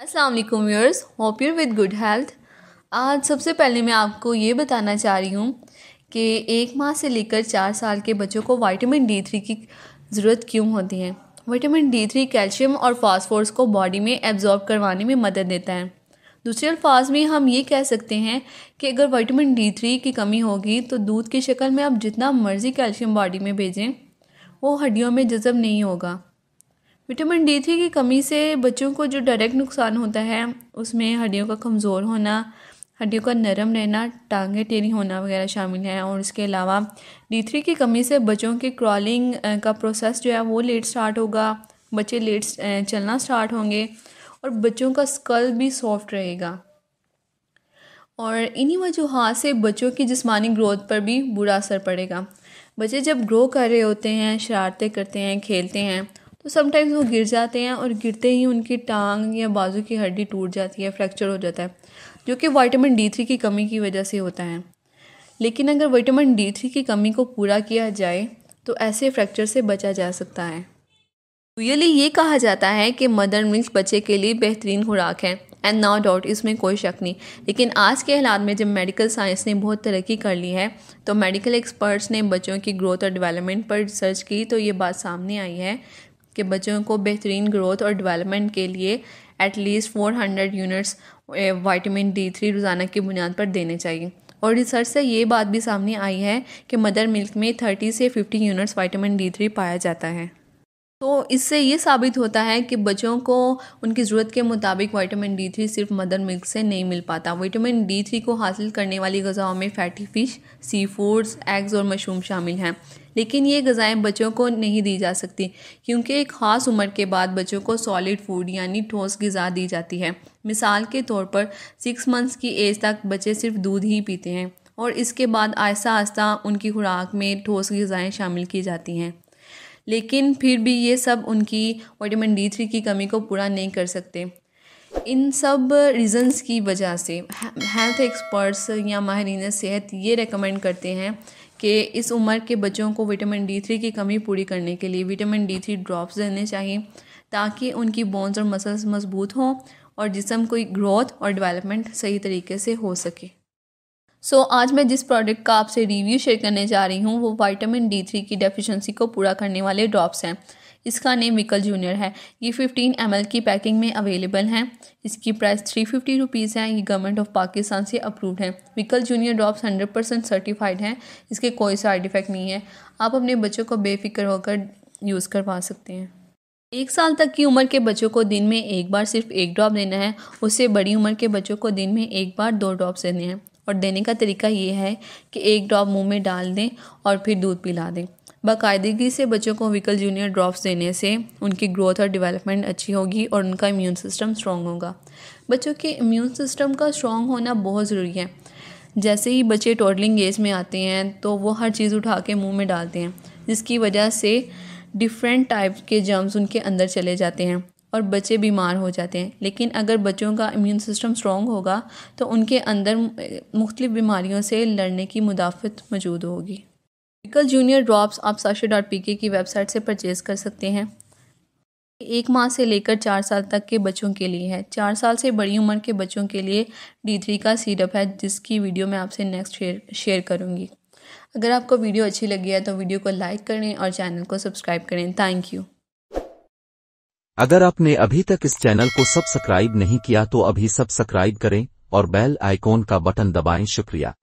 असलम वालेकुम viewers hope you're with good health आज सबसे पहले मैं आपको ये बताना चाह रही हूँ कि एक माह से लेकर चार साल के बच्चों को वाइटामिन डी थ्री की ज़रूरत क्यों होती है वाइटामिन डी थ्री कैल्शियम और फास्फोर्स को बॉडी में एब्जॉर्ब करवाने में मदद देता है दूसरे अल्फाज में हम ये कह सकते हैं कि अगर वाइटामिन डी थ्री की कमी होगी तो दूध की शक्ल में आप जितना मर्ज़ी कैल्शियम बॉडी में भेजें वो हड्डियों में जज़ब नहीं होगा विटामिन डी थ्री की कमी से बच्चों को जो डायरेक्ट नुकसान होता है उसमें हड्डियों का कमज़ोर होना हड्डियों का नरम रहना टांगे टेरी होना वगैरह शामिल है और इसके अलावा डी थ्री की कमी से बच्चों के क्रॉलिंग का प्रोसेस जो है वो लेट स्टार्ट होगा बच्चे लेट चलना स्टार्ट होंगे और बच्चों का स्कल भी सॉफ्ट रहेगा और इन्हीं वजूहत से बच्चों की जिसमानी ग्रोथ पर भी बुरा असर पड़ेगा बच्चे जब ग्रो कर रहे होते हैं शरारतें करते हैं खेलते हैं तो समटाइम्स वो गिर जाते हैं और गिरते ही उनकी टांग या बाजू की हड्डी टूट जाती है फ्रैक्चर हो जाता है जो कि वाइटामिन डी थ्री की कमी की वजह से होता है लेकिन अगर विटामिन डी थ्री की कमी को पूरा किया जाए तो ऐसे फ्रैक्चर से बचा जा सकता है रियली ये कहा जाता है कि मदर मिल्क बच्चे के लिए बेहतरीन खुराक है एंड नो डाउट इसमें कोई शक नहीं लेकिन आज के हालात में जब मेडिकल साइंस ने बहुत तरक्की कर ली है तो मेडिकल एक्सपर्ट्स ने बच्चों की ग्रोथ और डेवलपमेंट पर रिसर्च की तो ये बात सामने आई है कि बच्चों को बेहतरीन ग्रोथ और डेवलपमेंट के लिए at least four hundred units vitamin D three रोज़ाना की बुनियाद पर देने चाहिए और रिसर्च से ये बात भी सामने आई है कि मदर मिल्क में थर्टी से fifty units vitamin D three पाया जाता है तो इससे ये साबित होता है कि बच्चों को उनकी ज़रूरत के मुताबिक विटामिन डी थ्री सिर्फ मदर मिल्क से नहीं मिल पाता विटामिन डी थ्री को हासिल करने वाली गज़ाओं में fatty fish sea foods eggs और मशरूम शामिल हैं लेकिन ये गज़ाएँ बच्चों को नहीं दी जा सकती क्योंकि एक ख़ास उम्र के बाद बच्चों को सॉलिड फूड यानी ठोस गज़ा दी जाती है मिसाल के तौर पर सिक्स मंथ्स की एज तक बच्चे सिर्फ दूध ही पीते हैं और इसके बाद आहिस्ता आहिस्ता उनकी खुराक में ठोस गज़ाएँ शामिल की जाती हैं लेकिन फिर भी ये सब उनकी विटामिन डी थ्री की कमी को पूरा नहीं कर सकते इन सब रीज़न्स की वजह से हेल्थ एक्सपर्ट्स या माहरीन सेहत ये रेकमेंड करते हैं कि इस उम्र के बच्चों को विटामिन डी थ्री की कमी पूरी करने के लिए विटामिन डी थ्री ड्रॉप्स देने चाहिए ताकि उनकी बोन्स और मसल्स मजबूत हों और जिसम कोई ग्रोथ और डेवलपमेंट सही तरीके से हो सके सो so, आज मैं जिस प्रोडक्ट का आपसे रिव्यू शेयर करने जा रही हूँ वो वाइटामिन डी थ्री की डेफिशिएंसी को पूरा करने वाले ड्रॉप्स हैं इसका नेम विकल जूनियर है ये फिफ्टीन एम की पैकिंग में अवेलेबल हैं इसकी प्राइस थ्री फिफ्टी रुपीज़ है ये गवर्नमेंट ऑफ पाकिस्तान से अप्रूव्ड है विकल junior drops hundred percent certified हैं इसके कोई साइड इफ़ेक्ट नहीं है आप अपने बच्चों को बेफिक्र होकर यूज़ करवा सकते हैं एक साल तक की उम्र के बच्चों को दिन में एक बार सिर्फ एक ड्रॉप देना है उससे बड़ी उम्र के बच्चों को दिन में एक बार दो ड्रॉप्स देने हैं और देने का तरीका ये है कि एक ड्रॉप मुंह में डाल दें और फिर दूध पिला दें बाकायदगी से बच्चों को विकल जूनियर ड्रॉप्स देने से उनकी ग्रोथ और डेवलपमेंट अच्छी होगी और उनका इम्यून सिस्टम स्ट्रॉन्ग होगा बच्चों के इम्यून सिस्टम का स्ट्रॉन्ग होना बहुत ज़रूरी है जैसे ही बच्चे टोडलिंग एज में आते हैं तो वो हर चीज़ उठा के मुँह में डालते हैं जिसकी वजह से डिफरेंट टाइप के जर्म्स उनके अंदर चले जाते हैं और बच्चे बीमार हो जाते हैं लेकिन अगर बच्चों का इम्यून सिस्टम स्ट्रॉन्ग होगा तो उनके अंदर मुख्तलिफ बीमारियों से लड़ने की मुदाफ़त मौजूद होगी पिकल जूनियर ड्रॉप्स आप साशे डॉट पी के की वेबसाइट से परचेज़ कर सकते हैं एक माह से लेकर चार साल तक के बच्चों के लिए है चार साल से बड़ी उम्र के बच्चों के लिए डी थ्री का सीरप है जिसकी वीडियो मैं आपसे नेक्स्ट शेयर शेयर करूँगी अगर आपको वीडियो अच्छी लगी है तो वीडियो को लाइक करें और चैनल को सब्सक्राइब करें थैंक यू अगर आपने अभी तक इस चैनल को सब्सक्राइब नहीं किया तो अभी सब्सक्राइब करें और बेल आइकॉन का बटन दबाएं शुक्रिया